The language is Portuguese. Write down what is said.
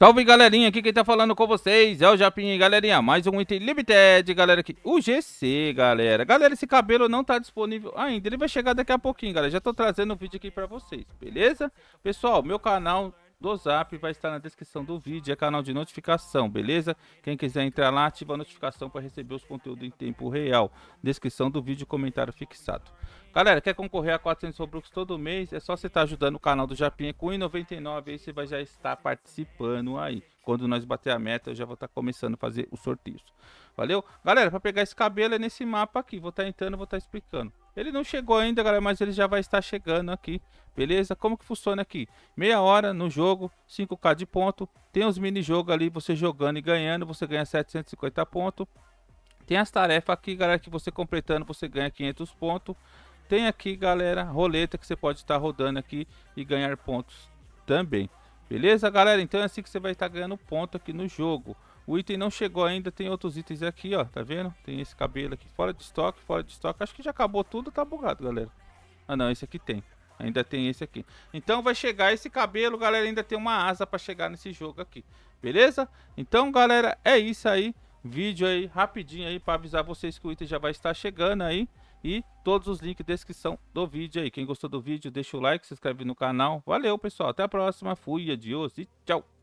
Salve galerinha, aqui quem tá falando com vocês é o Japinha, galerinha, mais um item limited, galera, aqui, o GC, galera, galera, esse cabelo não tá disponível ainda, ele vai chegar daqui a pouquinho, galera, já tô trazendo o um vídeo aqui pra vocês, beleza? Pessoal, meu canal do Zap vai estar na descrição do vídeo, é canal de notificação, beleza? Quem quiser entrar lá, ativa a notificação para receber os conteúdos em tempo real. Descrição do vídeo, comentário fixado. Galera, quer concorrer a 400 Robux todo mês? É só você estar tá ajudando o canal do Japinha com 1,99, aí você vai já estar participando aí. Quando nós bater a meta, eu já vou estar tá começando a fazer os sorteios. Valeu? Galera, para pegar esse cabelo é nesse mapa aqui, vou estar tá entrando, vou estar tá explicando. Ele não chegou ainda, galera, mas ele já vai estar chegando aqui. Beleza? Como que funciona aqui? Meia hora no jogo, 5k de ponto. Tem os mini-jogos ali, você jogando e ganhando, você ganha 750 pontos. Tem as tarefas aqui, galera, que você completando, você ganha 500 pontos. Tem aqui, galera, roleta que você pode estar rodando aqui e ganhar pontos também. Beleza, galera? Então é assim que você vai estar ganhando ponto aqui no jogo. O item não chegou ainda, tem outros itens aqui, ó, tá vendo? Tem esse cabelo aqui, fora de estoque, fora de estoque. Acho que já acabou tudo, tá bugado, galera. Ah, não, esse aqui tem. Ainda tem esse aqui. Então vai chegar esse cabelo, galera, ainda tem uma asa pra chegar nesse jogo aqui, beleza? Então, galera, é isso aí. Vídeo aí, rapidinho aí, pra avisar vocês que o item já vai estar chegando aí. E todos os links na descrição do vídeo aí. Quem gostou do vídeo, deixa o like, se inscreve no canal. Valeu, pessoal. Até a próxima. Fui, adiós e tchau.